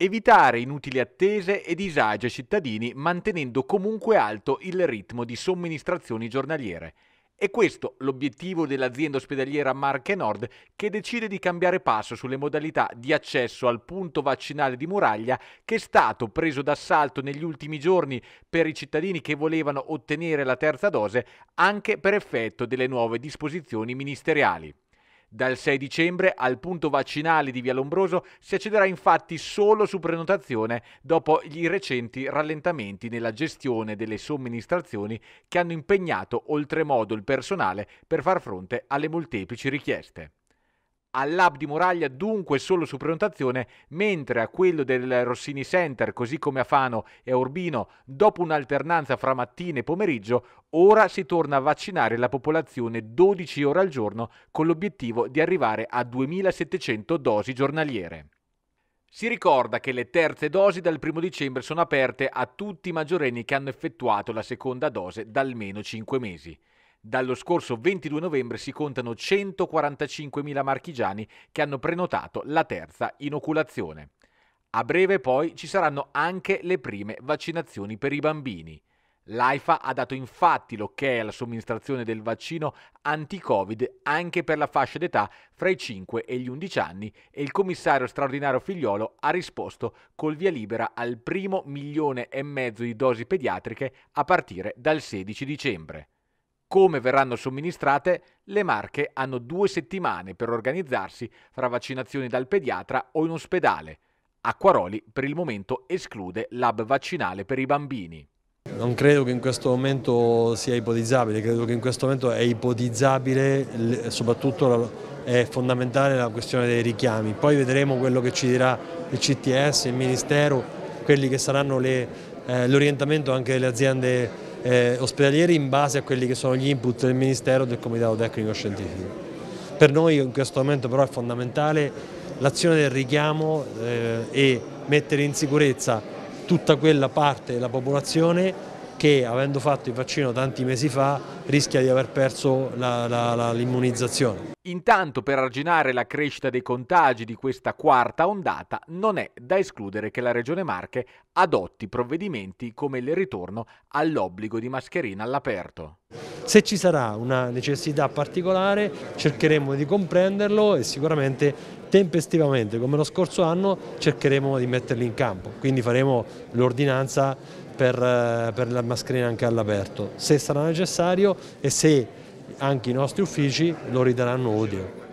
evitare inutili attese e disagi ai cittadini mantenendo comunque alto il ritmo di somministrazioni giornaliere. È questo l'obiettivo dell'azienda ospedaliera Marche Nord che decide di cambiare passo sulle modalità di accesso al punto vaccinale di Muraglia che è stato preso d'assalto negli ultimi giorni per i cittadini che volevano ottenere la terza dose anche per effetto delle nuove disposizioni ministeriali. Dal 6 dicembre al punto vaccinale di Via Lombroso si accederà infatti solo su prenotazione dopo i recenti rallentamenti nella gestione delle somministrazioni che hanno impegnato oltremodo il personale per far fronte alle molteplici richieste all'hub di Moraglia dunque solo su prenotazione, mentre a quello del Rossini Center, così come a Fano e a Urbino, dopo un'alternanza fra mattina e pomeriggio, ora si torna a vaccinare la popolazione 12 ore al giorno con l'obiettivo di arrivare a 2700 dosi giornaliere. Si ricorda che le terze dosi dal 1 dicembre sono aperte a tutti i maggiorenni che hanno effettuato la seconda dose da almeno 5 mesi. Dallo scorso 22 novembre si contano 145.000 marchigiani che hanno prenotato la terza inoculazione. A breve poi ci saranno anche le prime vaccinazioni per i bambini. L'AIFA ha dato infatti l'ok alla somministrazione del vaccino anti-Covid anche per la fascia d'età fra i 5 e gli 11 anni e il commissario straordinario Figliolo ha risposto col via libera al primo milione e mezzo di dosi pediatriche a partire dal 16 dicembre come verranno somministrate, le Marche hanno due settimane per organizzarsi fra vaccinazioni dal pediatra o in ospedale. Acquaroli per il momento esclude l'hub vaccinale per i bambini. Non credo che in questo momento sia ipotizzabile, credo che in questo momento è ipotizzabile soprattutto è fondamentale la questione dei richiami. Poi vedremo quello che ci dirà il CTS, il Ministero, quelli che saranno eh, l'orientamento eh, anche delle aziende eh, ospedalieri in base a quelli che sono gli input del Ministero e del Comitato Tecnico Scientifico. Per noi in questo momento però è fondamentale l'azione del richiamo eh, e mettere in sicurezza tutta quella parte della popolazione che avendo fatto il vaccino tanti mesi fa rischia di aver perso l'immunizzazione. Intanto per arginare la crescita dei contagi di questa quarta ondata non è da escludere che la Regione Marche adotti provvedimenti come il ritorno all'obbligo di mascherina all'aperto. Se ci sarà una necessità particolare cercheremo di comprenderlo e sicuramente tempestivamente come lo scorso anno cercheremo di metterli in campo, quindi faremo l'ordinanza per, eh, per la mascherina anche all'aperto, se sarà necessario e se anche i nostri uffici lo ridaranno odio.